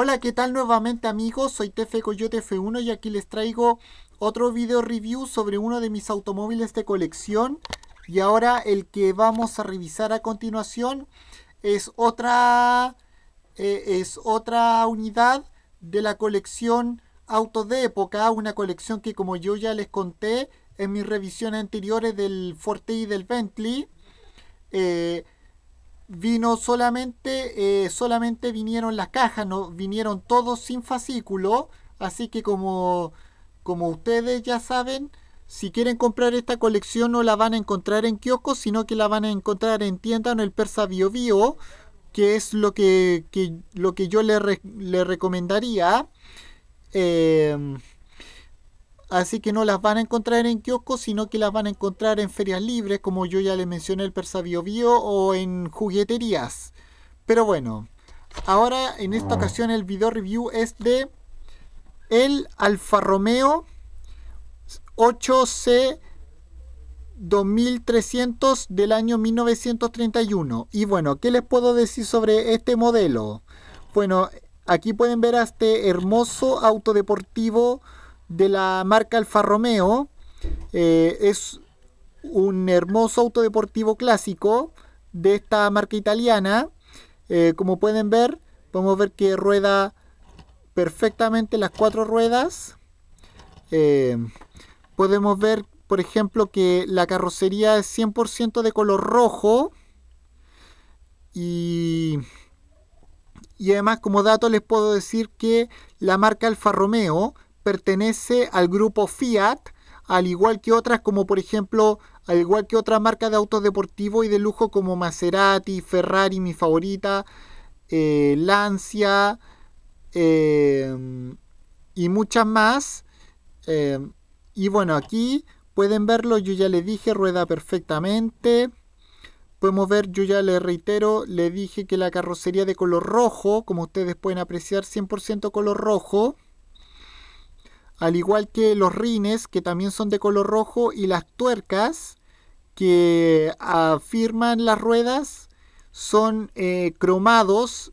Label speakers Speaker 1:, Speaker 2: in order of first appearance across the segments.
Speaker 1: Hola, ¿qué tal nuevamente amigos? Soy tf Coyote F1 y aquí les traigo otro video review sobre uno de mis automóviles de colección. Y ahora el que vamos a revisar a continuación es otra, eh, es otra unidad de la colección auto de Época, una colección que como yo ya les conté en mis revisiones anteriores del Forte y del Bentley, eh, vino solamente, eh, solamente vinieron las cajas, no vinieron todos sin fascículo, así que como, como ustedes ya saben, si quieren comprar esta colección no la van a encontrar en kioscos, sino que la van a encontrar en tienda en el Persa Bio que es lo que, lo que yo le, recomendaría. Eh, Así que no las van a encontrar en kioscos, sino que las van a encontrar en ferias libres, como yo ya le mencioné el Persa Bio, o en jugueterías. Pero bueno, ahora en esta ah. ocasión el video review es de el Alfa Romeo 8C 2300 del año 1931. Y bueno, ¿qué les puedo decir sobre este modelo? Bueno, aquí pueden ver a este hermoso auto deportivo de la marca Alfa Romeo. Eh, es un hermoso auto deportivo clásico de esta marca italiana. Eh, como pueden ver, podemos ver que rueda perfectamente las cuatro ruedas. Eh, podemos ver, por ejemplo, que la carrocería es 100% de color rojo. Y, y además, como dato, les puedo decir que la marca Alfa Romeo pertenece al grupo Fiat, al igual que otras como por ejemplo, al igual que otras marcas de autos deportivos y de lujo como Maserati, Ferrari, mi favorita, eh, Lancia eh, y muchas más. Eh, y bueno, aquí pueden verlo, yo ya le dije, rueda perfectamente. Podemos ver, yo ya le reitero, le dije que la carrocería de color rojo, como ustedes pueden apreciar, 100% color rojo al igual que los rines, que también son de color rojo, y las tuercas que afirman las ruedas son eh, cromados,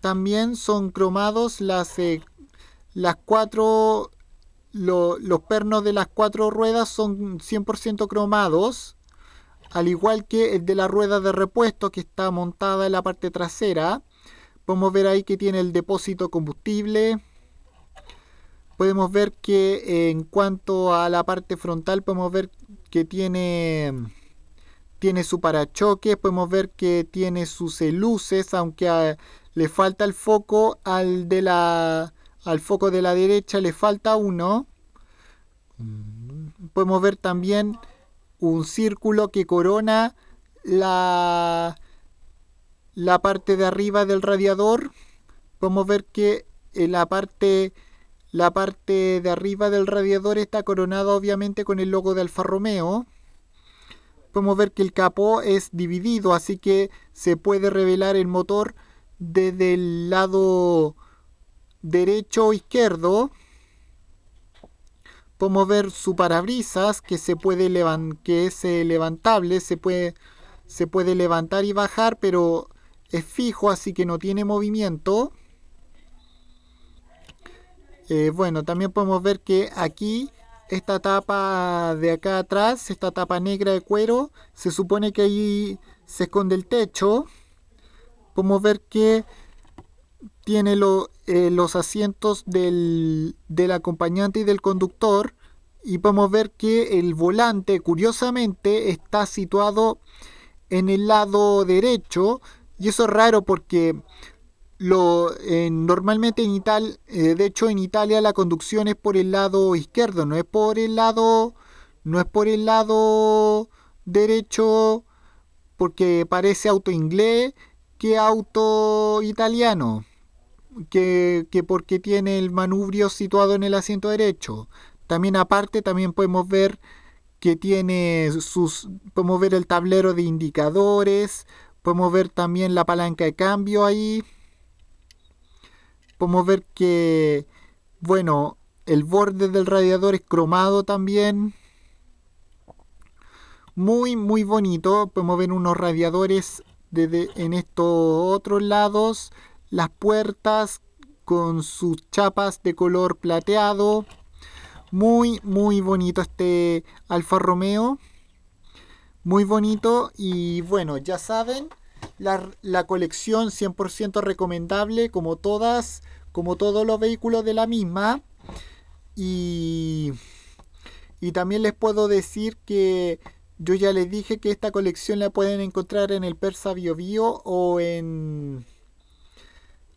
Speaker 1: también son cromados las, eh, las cuatro, los pernos de las cuatro ruedas son 100% cromados, al igual que el de la rueda de repuesto que está montada en la parte trasera. Podemos ver ahí que tiene el depósito combustible, podemos ver que eh, en cuanto a la parte frontal, podemos ver que tiene, tiene su parachoques, podemos ver que tiene sus luces, aunque le falta el foco al de la al foco de la derecha le falta uno. Podemos ver también un círculo que corona la, la parte de arriba del radiador. Podemos ver que en eh, la parte la parte de arriba del radiador está coronada obviamente con el logo de Alfa Romeo. Podemos ver que el capó es dividido, así que se puede revelar el motor desde el lado derecho o izquierdo. Podemos ver su parabrisas que es eh, levantable, se puede levantar y bajar, pero es fijo, así que no tiene movimiento. Eh, bueno, también podemos ver que aquí esta tapa de acá atrás, esta tapa negra de cuero, se supone que ahí se esconde el techo. Podemos ver que tiene eh, los asientos del, del acompañante y del conductor. Y podemos ver que el volante, curiosamente, está situado en el lado derecho. Y eso es raro porque normalmente en Italia, eh, de hecho en Italia la conducción es por el lado izquierdo, no es por el lado, no es por el lado derecho, porque parece auto inglés que auto italiano, que, que porque tiene el manubrio situado en el asiento derecho. También aparte también podemos ver que tiene sus, podemos ver el tablero de indicadores, podemos ver también la palanca de cambio ahí podemos ver que, bueno, el borde del radiador es cromado también. Muy, muy bonito. Podemos ver unos radiadores de en estos otros lados. Las puertas con sus chapas de color plateado. Muy, muy bonito este Alfa Romeo. Muy bonito y bueno, ya saben, la, colección 100% recomendable, como todas, como todos los vehículos de la misma. Y, y también les puedo decir que yo ya les dije que esta colección la pueden encontrar en el Persa Bio Bio o en...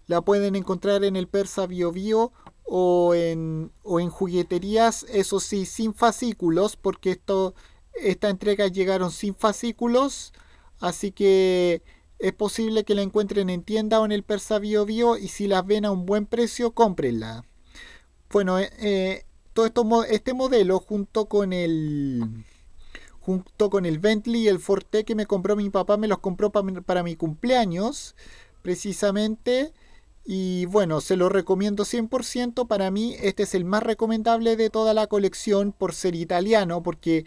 Speaker 1: La pueden encontrar en el Persa Bio o en, o en jugueterías, eso sí, sin fascículos, porque esto, esta entrega llegaron sin fascículos. Así que es posible que la encuentren en tienda o en el Persa Bio y si las ven a un buen precio, cómprenla. Bueno, eh, eh, todo esto, este modelo junto con el junto con el Bentley y el Forte que me compró mi papá, me los compró para mi, para mi cumpleaños, precisamente. Y bueno, se lo recomiendo 100%. Para mí, este es el más recomendable de toda la colección por ser italiano, porque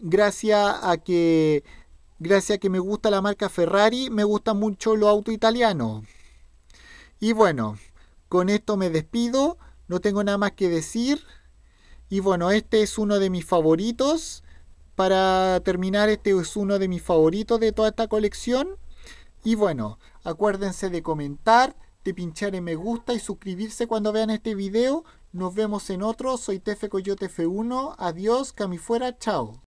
Speaker 1: gracias a que gracias a que me gusta la marca Ferrari, me gusta mucho lo auto italiano Y bueno, con esto me despido, no tengo nada más que decir. Y bueno, este es uno de mis favoritos. Para terminar, este es uno de mis favoritos de toda esta colección. Y bueno, acuérdense de comentar, de pinchar en me gusta y suscribirse cuando vean este video. Nos vemos en otro. Soy Tefe Coyote F1. Adiós, cami fuera, chao.